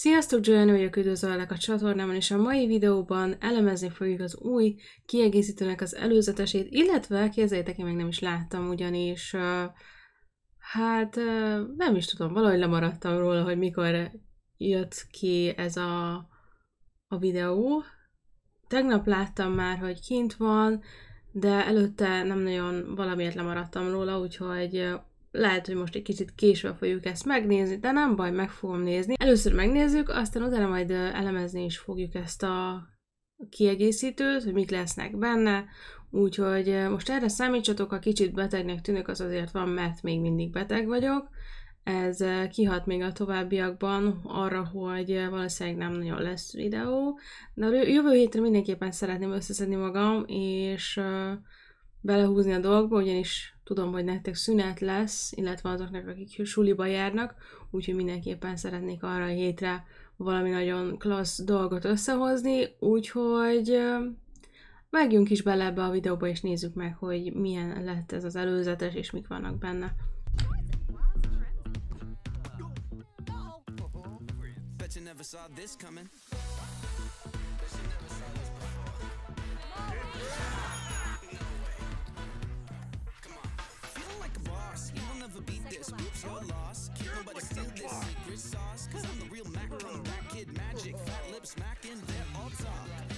Sziasztok, Joanne vagyok, üdvözöllek a csatornámon, és a mai videóban elemezni fogjuk az új kiegészítőnek az előzetesét, illetve képzeljétek, én még nem is láttam, ugyanis uh, hát uh, nem is tudom, valahogy lemaradtam róla, hogy mikor jött ki ez a, a videó. Tegnap láttam már, hogy kint van, de előtte nem nagyon valamiért lemaradtam róla, úgyhogy lehet, hogy most egy kicsit később fogjuk ezt megnézni, de nem baj, meg fogom nézni. Először megnézzük, aztán utána majd elemezni is fogjuk ezt a kiegészítőt, hogy mit lesznek benne, úgyhogy most erre számítsatok, ha kicsit betegnek tűnök, az azért van, mert még mindig beteg vagyok. Ez kihat még a továbbiakban arra, hogy valószínűleg nem nagyon lesz videó, de a jövő hétre mindenképpen szeretném összeszedni magam, és belehúzni a dolgba, ugyanis tudom, hogy nektek szünet lesz, illetve azoknak, akik suliba járnak, úgyhogy mindenképpen szeretnék arra a hétre valami nagyon klassz dolgot összehozni, úgyhogy vágjunk is bele ebbe a videóba, és nézzük meg, hogy milyen lett ez az előzetes, és mik vannak benne. you never saw this coming. never beat this. Whoops, Your loss. lost. Can't nobody steal this secret sauce. Cause I'm the real Mac, I'm kid magic. Fat lips smacking, they're all talk.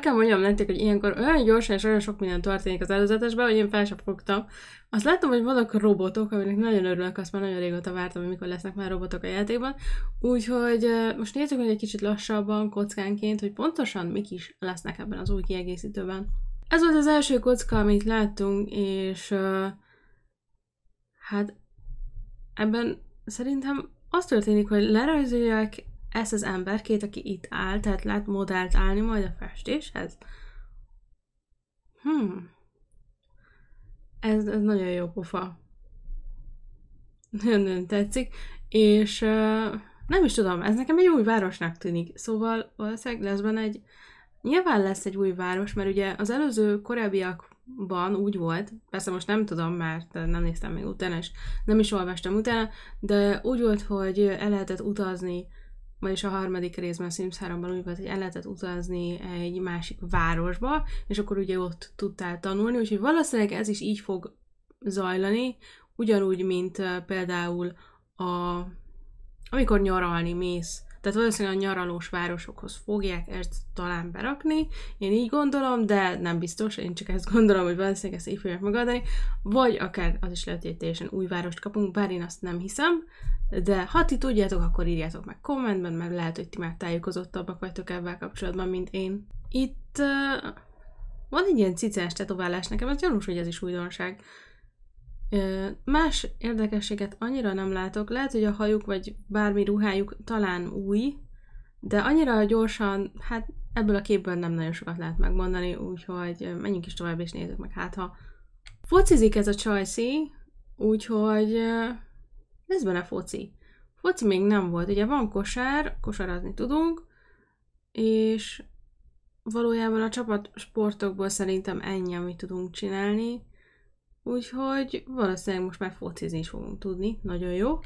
kell mondjam nektek, hogy ilyenkor olyan gyorsan és olyan sok minden történik az előzetesben, hogy én fel sem fogtam. Azt látom, hogy vannak robotok, aminek nagyon örülök, azt már nagyon régóta vártam, hogy mikor lesznek már robotok a játékban. Úgyhogy most nézzük hogy egy kicsit lassabban, kockánként, hogy pontosan mik is lesznek ebben az új kiegészítőben. Ez volt az első kocka, amit láttunk, és uh, hát ebben szerintem az történik, hogy lerajzolják ezt az emberkét, aki itt áll, tehát lát modellt állni majd a festéshez? Hmm. Ez, ez nagyon jó pofa. Nagyon-nagyon tetszik. És uh, nem is tudom, ez nekem egy új városnak tűnik. Szóval valószínűleg lesz benne egy... Nyilván lesz egy új város, mert ugye az előző korábbiakban úgy volt, persze most nem tudom, mert nem néztem még utána, és nem is olvastam utána, de úgy volt, hogy el lehetett utazni vagyis a harmadik részben a Sims 3-ban úgy volt, hogy el lehetett utazni egy másik városba, és akkor ugye ott tudtál tanulni, úgyhogy valószínűleg ez is így fog zajlani, ugyanúgy, mint például a, amikor nyaralni mész tehát valószínűleg a nyaralós városokhoz fogják ezt talán berakni, én így gondolom, de nem biztos, én csak ezt gondolom, hogy valószínűleg ezt így fogják megadni, vagy akár az is lehet, hogy egy teljesen új várost kapunk, bár én azt nem hiszem, de ha ti tudjátok, akkor írjátok meg kommentben, mert lehet, hogy ti már tájékozottabbak vagytok ebben kapcsolatban, mint én. Itt uh, van egy ilyen cicás tetoválás, nekem ez gyanús, hogy ez is újdonság. Más érdekességet annyira nem látok, lehet, hogy a hajuk vagy bármi ruhájuk talán új, de annyira gyorsan, hát ebből a képből nem nagyon sokat lehet megmondani, úgyhogy menjünk is tovább és nézzük meg, hát ha focizik ez a csajszí, úgyhogy lesz benne foci. Foci még nem volt, ugye van kosár, kosarazni tudunk, és valójában a csapat sportokból szerintem ennyi, amit tudunk csinálni. Úgyhogy valószínűleg most már focizni is fogunk tudni, nagyon jó.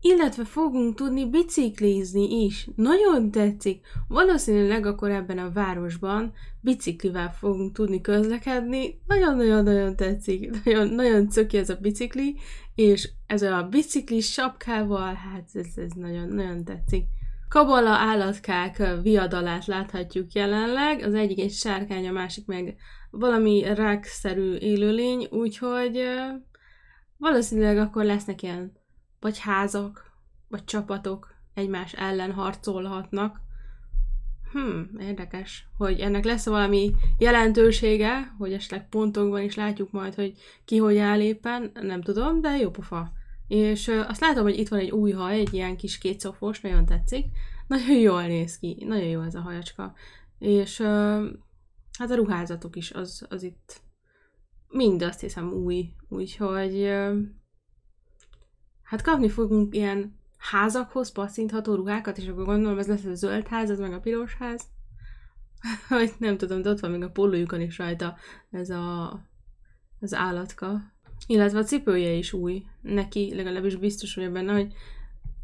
Illetve fogunk tudni biciklizni is. Nagyon tetszik. Valószínűleg akkor ebben a városban biciklivel fogunk tudni közlekedni. Nagyon-nagyon-nagyon tetszik. Nagyon, nagyon cöki ez a bicikli, és ez a bicikli sapkával, hát ez, ez nagyon-nagyon tetszik. Kabala állatkák viadalát láthatjuk jelenleg, az egyik egy sárkány, a másik meg valami rákszerű élőlény, úgyhogy valószínűleg akkor lesznek ilyen vagy házak, vagy csapatok egymás ellen harcolhatnak. Hmm, érdekes, hogy ennek lesz valami jelentősége, hogy esetleg pontokban is látjuk majd, hogy ki hogy áll éppen, nem tudom, de jó pofa. És azt látom, hogy itt van egy új haj, egy ilyen kis kétszofos, nagyon tetszik. Nagyon jól néz ki, nagyon jó ez a hajacska. És hát a ruházatok is, az, az itt mind azt hiszem új, úgyhogy hát kapni fogunk ilyen házakhoz passzintható ruhákat, és akkor gondolom ez lesz a zöld ház, ez meg a piros ház. Vagy nem tudom, de ott van még a pollójukon is rajta ez a, az állatka. Illetve a cipője is új. Neki legalábbis biztos vagyok benne, hogy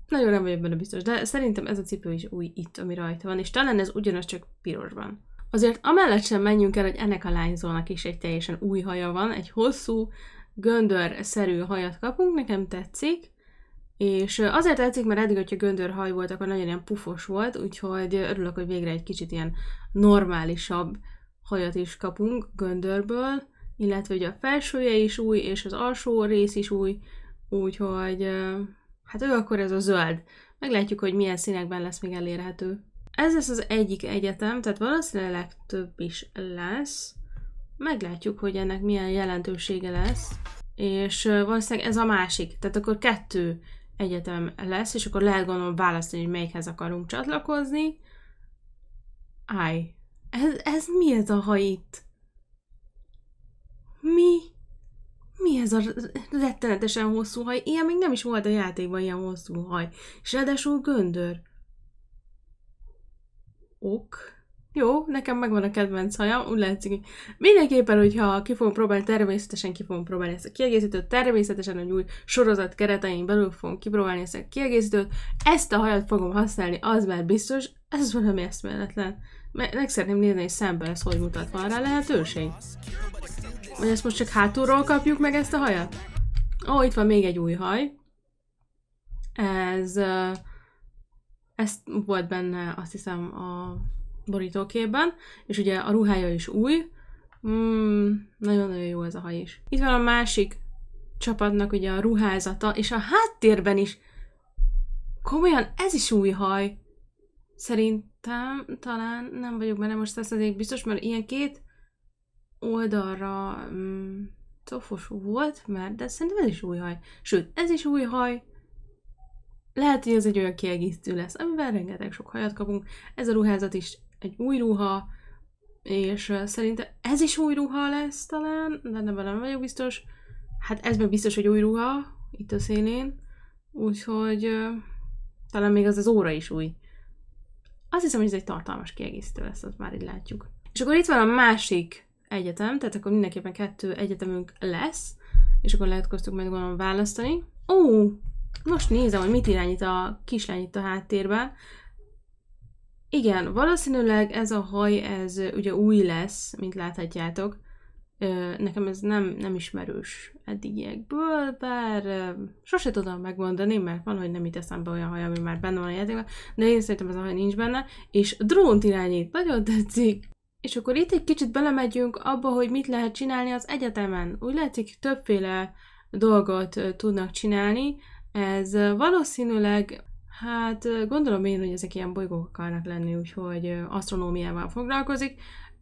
nagyon nem vagyok benne biztos, de szerintem ez a cipő is új itt, ami rajta van, és talán ez ugyanaz csak pirosban. Azért amellett sem menjünk el, hogy ennek a lányzónak is egy teljesen új haja van, egy hosszú, göndörszerű hajat kapunk, nekem tetszik, és azért tetszik, mert eddig, hogyha haj volt, akkor nagyon ilyen pufos volt, úgyhogy örülök, hogy végre egy kicsit ilyen normálisabb hajat is kapunk göndörből illetve ugye a felsője is új, és az alsó rész is új, úgyhogy hát ő akkor ez a zöld. Meglátjuk, hogy milyen színekben lesz még elérhető. Ez lesz az egyik egyetem, tehát valószínűleg több is lesz. Meglátjuk, hogy ennek milyen jelentősége lesz. És valószínűleg ez a másik, tehát akkor kettő egyetem lesz, és akkor lehet gondolom választani, hogy melyikhez akarunk csatlakozni. Áj, ez, ez mi ez a ha itt? Mi? Mi ez a rettenetesen hosszú haj? Ilyen még nem is volt a játékban ilyen hosszú haj. És ráadásul göndör. Ok. Jó, nekem megvan a kedvenc hajam, úgy látszik. Mindenképpen, hogyha ki fogom próbálni, természetesen ki fogom próbálni ezt a kiegészítőt, természetesen egy új sorozat keretein belül fogom kipróbálni ezt a kiegészítőt. Ezt a hajat fogom használni, az már biztos, ez valami eszméletlen meg szeretném nézni, hogy szembe ez hogy mutat. Van rá lehetőség? Vagy ezt most csak hátulról kapjuk meg ezt a hajat? Ó, itt van még egy új haj. Ez... Ez ezt volt benne, azt hiszem, a borítóképben. És ugye a ruhája is új. Hmm, nagyon-nagyon mm, nagyon -nagyon jó ez a haj is. Itt van a másik csapatnak ugye a ruházata, és a háttérben is. Komolyan, ez is új haj. Szerint néztem, talán nem vagyok benne most százszerzék biztos, mert ilyen két oldalra mm, cofos volt, mert de szerintem ez is új haj. Sőt, ez is új haj. Lehet, hogy ez egy olyan kiegészítő lesz, amiben rengeteg sok hajat kapunk. Ez a ruházat is egy új ruha, és szerintem ez is új ruha lesz talán, de nem, nem vagyok biztos. Hát ez meg biztos, hogy új ruha, itt a szélén, úgyhogy talán még az az óra is új. Azt hiszem, hogy ez egy tartalmas kiegészítő lesz, azt már így látjuk. És akkor itt van a másik egyetem, tehát akkor mindenképpen kettő egyetemünk lesz, és akkor lehet köztük majd gondolom választani. Ó, most nézem, hogy mit irányít a kislány itt a háttérben. Igen, valószínűleg ez a haj, ez ugye új lesz, mint láthatjátok. Nekem ez nem, nem ismerős eddigiekből, bár sose tudom megmondani, mert van, hogy nem itt eszembe olyan haj, ami már benne van a játékban, de én szerintem ez a haj nincs benne, és drónt irányít, nagyon tetszik. És akkor itt egy kicsit belemegyünk abba, hogy mit lehet csinálni az egyetemen. Úgy látszik, többféle dolgot tudnak csinálni. Ez valószínűleg, hát gondolom én, hogy ezek ilyen bolygók akarnak lenni, úgyhogy asztronómiával foglalkozik.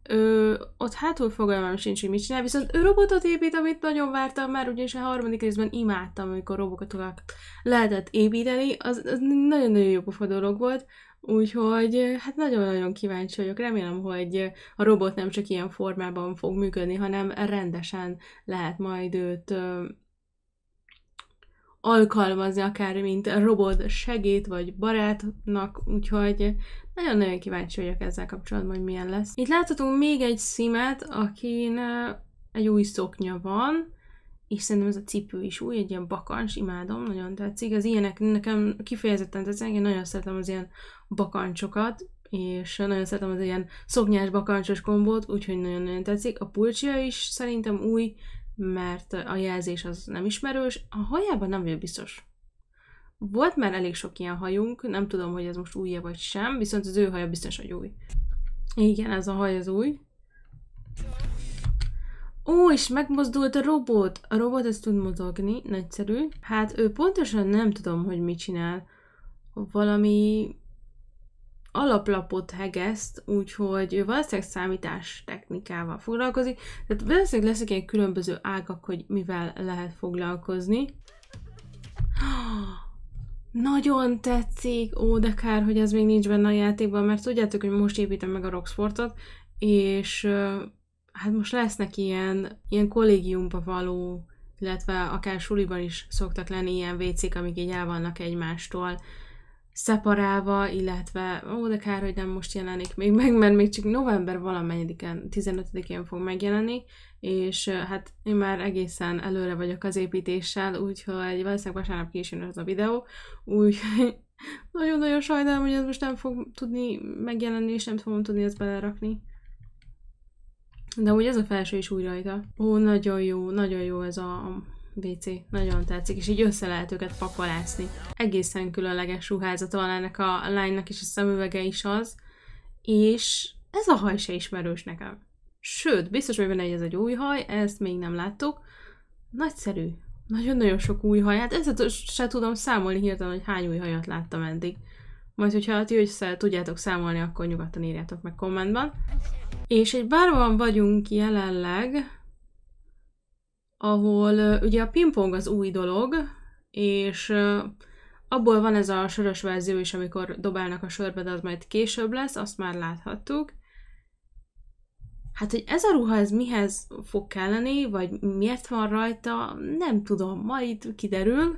Ö, ott hátul fogalmam sincs, hogy mit csinál, viszont ő robotot épít, amit nagyon vártam már, ugyanis a harmadik részben imádtam, amikor robotokat lehetett építeni, az, az nagyon-nagyon jó pofa dolog volt, úgyhogy hát nagyon-nagyon kíváncsi vagyok, remélem, hogy a robot nem csak ilyen formában fog működni, hanem rendesen lehet majd őt alkalmazni akár, mint robot segít, vagy barátnak, úgyhogy nagyon-nagyon kíváncsi vagyok ezzel kapcsolatban, hogy milyen lesz. Itt láthatunk még egy szimet, akin egy új szoknya van, és szerintem ez a cipő is új, egy ilyen bakancs, imádom, nagyon tetszik. Az ilyenek nekem kifejezetten tetszik, én nagyon szeretem az ilyen bakancsokat, és nagyon szeretem az ilyen szoknyás bakancsos kombót, úgyhogy nagyon-nagyon tetszik. A pulcsia is szerintem új, mert a jelzés az nem ismerős, a hajában nem vagyok biztos. Volt már elég sok ilyen hajunk, nem tudom, hogy ez most új e vagy sem, viszont az ő haja biztos, hogy új. Igen, ez a haj az új. Ó, és megmozdult a robot! A robot ezt tud mozogni, nagyszerű. Hát ő pontosan nem tudom, hogy mit csinál. Valami alaplapot hegeszt, úgyhogy ő valószínűleg számítás technikával foglalkozik, tehát valószínűleg lesznek ilyen különböző ágak, hogy mivel lehet foglalkozni. Nagyon tetszik! Ó, de kár, hogy ez még nincs benne a játékban, mert tudjátok, hogy most építem meg a Roxfortot, és hát most lesznek ilyen, ilyen kollégiumba való, illetve akár suliban is szoktak lenni ilyen vécék, amik így el vannak egymástól szeparálva, illetve ó, de kár, hogy nem most jelenik még meg, mert még csak november valamennyediken, 15-én fog megjelenni, és hát én már egészen előre vagyok az építéssel, úgyhogy valószínűleg vasárnap későn az a videó, úgyhogy nagyon-nagyon sajnálom, hogy ez most nem fog tudni megjelenni, és nem fogom tudni ezt belerakni. De úgy ez a felső is új rajta. Ó, nagyon jó, nagyon jó ez a, a BC. Nagyon tetszik, és így össze lehet őket pakolászni. Egészen különleges ruházat van ennek a lánynak, és a szemüvege is az. És ez a haj se ismerős nekem. Sőt, biztos hogy benne, hogy ez egy új haj, ezt még nem láttuk. Nagyszerű. Nagyon-nagyon sok új haj. Hát ezt se tudom számolni hirtelen, hogy hány új hajat láttam eddig. Majd, hogyha ti össze tudjátok számolni, akkor nyugodtan írjátok meg kommentben. És egy bárban vagyunk jelenleg, ahol ugye a pingpong az új dolog, és abból van ez a sörös verzió is, amikor dobálnak a sörbe, de az majd később lesz, azt már láthattuk. Hát, hogy ez a ruha, ez mihez fog kelleni, vagy miért van rajta, nem tudom, majd kiderül.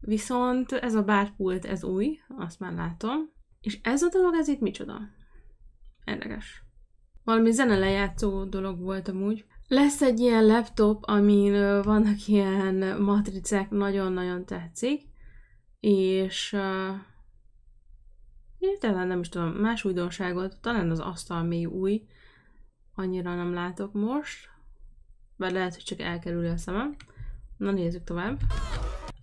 Viszont ez a bárpult, ez új, azt már látom. És ez a dolog, ez itt micsoda? Érdekes. Valami lejátszó dolog volt amúgy. Lesz egy ilyen laptop, amin vannak ilyen matricák, nagyon-nagyon tetszik, és uh, talán nem is tudom, más újdonságot, talán az asztal még új, annyira nem látok most, bár lehet, hogy csak elkerül a szemem. Na nézzük tovább.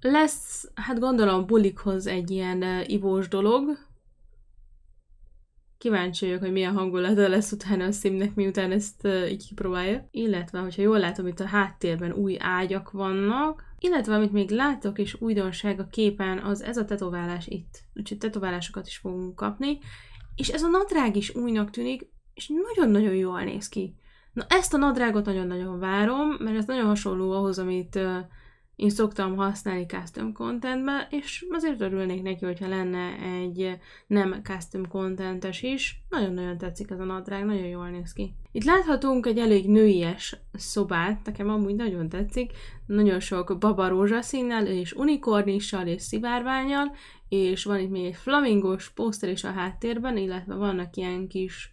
Lesz, hát gondolom bulikhoz egy ilyen uh, ivós dolog, Kíváncsi vagyok, hogy milyen hangulata lesz utána a Simnek, miután ezt uh, így kipróbálja. Illetve, hogyha jól látom, itt a háttérben új ágyak vannak, illetve amit még látok és újdonság a képen, az ez a tetoválás itt. Úgyhogy tetoválásokat is fogunk kapni. És ez a nadrág is újnak tűnik, és nagyon-nagyon jól néz ki. Na ezt a nadrágot nagyon-nagyon várom, mert ez nagyon hasonló ahhoz, amit uh, én szoktam használni custom content és azért örülnék neki, hogyha lenne egy nem custom content is. Nagyon-nagyon tetszik ez a nadrág, nagyon jól néz ki. Itt láthatunk egy elég nőies szobát, nekem amúgy nagyon tetszik. Nagyon sok baba rózsaszínnel, és unikornissal, és szivárványal, és van itt még egy flamingos poszter is a háttérben, illetve vannak ilyen kis,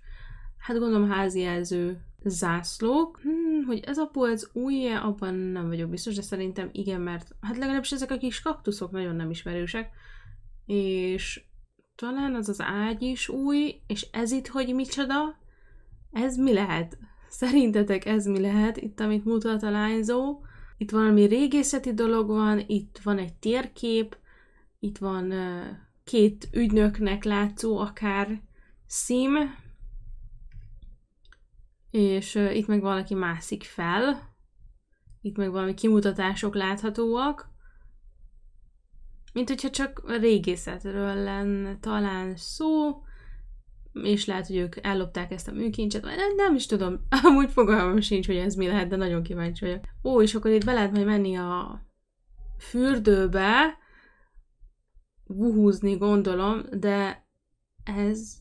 hát gondolom házi jelző zászlók. Hmm, hogy ez a polc új-e, abban nem vagyok biztos, de szerintem igen, mert hát legalábbis ezek a kis kaktuszok nagyon nem ismerősek, és talán az az ágy is új, és ez itt, hogy micsoda, ez mi lehet? Szerintetek ez mi lehet? Itt, amit mutat a lányzó, itt valami régészeti dolog van, itt van egy térkép, itt van két ügynöknek látszó akár szím, és uh, itt meg valaki mászik fel. Itt meg valami kimutatások láthatóak. Mint hogyha csak régészetről lenne talán szó, és lehet, hogy ők ellopták ezt a műkincset, vagy nem, nem is tudom, amúgy fogalmam sincs, hogy ez mi lehet, de nagyon kíváncsi vagyok. Ó, és akkor itt be lehet majd menni a fürdőbe, vuhúzni gondolom, de ez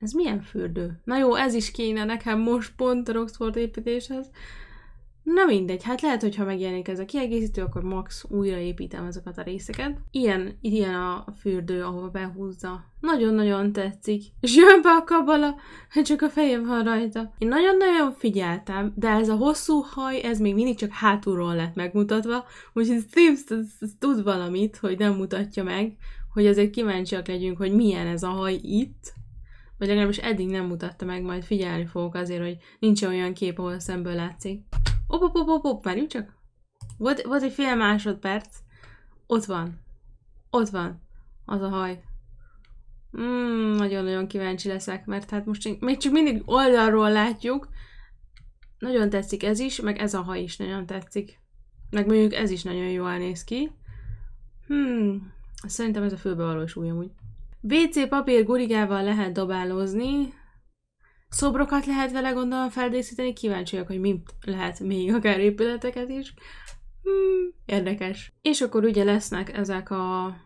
ez milyen fürdő? Na jó, ez is kéne nekem most pont a Roxford építéshez. Na mindegy, hát lehet, hogy ha megjelenik ez a kiegészítő, akkor max újraépítem ezeket a részeket. Ilyen, ilyen a fürdő, ahova behúzza. Nagyon-nagyon tetszik. És jön be a kabala, csak a fejem van rajta. Én nagyon-nagyon figyeltem, de ez a hosszú haj, ez még mindig csak hátulról lett megmutatva, úgyhogy Sims tud valamit, hogy nem mutatja meg, hogy azért kíváncsiak legyünk, hogy milyen ez a haj itt vagy legalábbis eddig nem mutatta meg, majd figyelni fogok azért, hogy nincs olyan kép, ahol szemből látszik. Op, op, op, op, op, várjunk csak. Volt, volt egy fél másodperc. Ott van. Ott van. Az a haj. Mm, nagyon-nagyon kíváncsi leszek, mert hát most még csak mindig oldalról látjuk. Nagyon tetszik ez is, meg ez a haj is nagyon tetszik. Meg mondjuk ez is nagyon jól néz ki. Hmm, szerintem ez a főbevaló is új amúgy. WC papír gurigával lehet dobálózni, szobrokat lehet vele gondolom feldészíteni, kíváncsi vagyok, hogy mit lehet még, akár épületeket is. Hmm, érdekes. És akkor ugye lesznek ezek a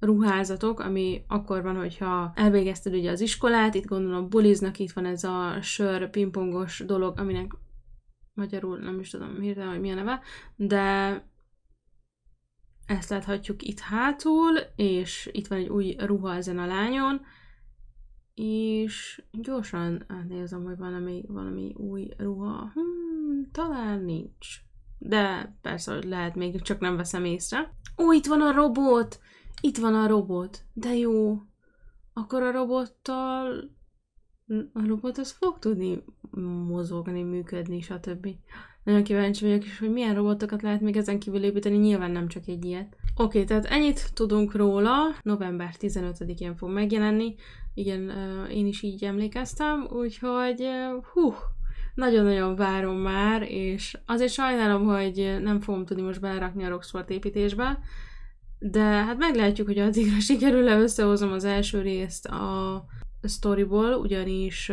ruházatok, ami akkor van, hogyha elvégezted ugye az iskolát, itt gondolom buliznak, itt van ez a sör pingpongos dolog, aminek magyarul nem is tudom hirtelen, hogy mi a neve, de ezt láthatjuk itt hátul, és itt van egy új ruha ezen a lányon, és gyorsan átnézem, hogy van még valami új ruha. Hmm, talán nincs. De persze, hogy lehet, még csak nem veszem észre. Ó, itt van a robot! Itt van a robot. De jó. Akkor a robottal... A robot az fog tudni mozogni, működni, stb. Nagyon kíváncsi vagyok is, hogy milyen robotokat lehet még ezen kívül építeni, nyilván nem csak egy ilyet. Oké, okay, tehát ennyit tudunk róla, november 15-én fog megjelenni, igen, én is így emlékeztem, úgyhogy hú, nagyon-nagyon várom már, és azért sajnálom, hogy nem fogom tudni most belerakni a Roxford építésbe, de hát meglehetjük, hogy addigra sikerül-e összehozom az első részt a storyból, ugyanis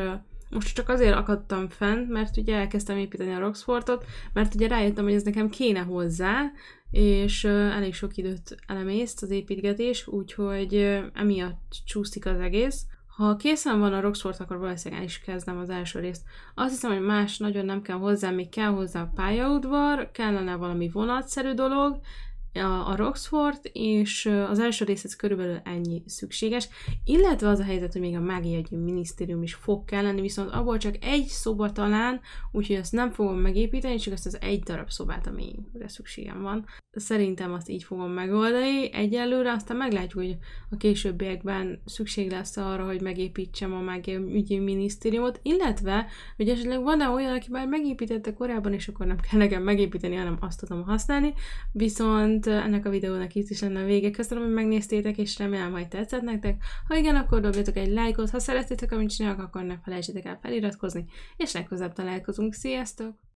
most csak azért akadtam fent, mert ugye elkezdtem építeni a Roxfortot, mert ugye rájöttem, hogy ez nekem kéne hozzá, és elég sok időt elemészt az építgetés, úgyhogy emiatt csúszik az egész. Ha készen van a Roxford, akkor valószínűleg el is kezdem az első részt. Azt hiszem, hogy más nagyon nem kell hozzá, még kell hozzá a pályaudvar, kellene valami vonatszerű dolog, a, a Roxford, és az első részhez körülbelül ennyi szükséges, illetve az a helyzet, hogy még a mágiai minisztérium is fog kelleni, viszont abból csak egy szoba talán, úgyhogy azt nem fogom megépíteni, csak azt az egy darab szobát, amire szükségem van szerintem azt így fogom megoldani egyelőre, aztán meglátjuk, hogy a későbbiekben szükség lesz arra, hogy megépítsem a mágiaügyi minisztériumot, illetve, hogy esetleg van-e olyan, aki már megépítette korábban, és akkor nem kell nekem megépíteni, hanem azt tudom használni, viszont ennek a videónak itt is lenne a vége. Köszönöm, hogy megnéztétek, és remélem, hogy tetszett nektek. Ha igen, akkor dobjatok egy lájkot, ha szeretitek, amit csinálok, akkor ne felejtsétek el feliratkozni, és legközelebb találkozunk. Sziasztok!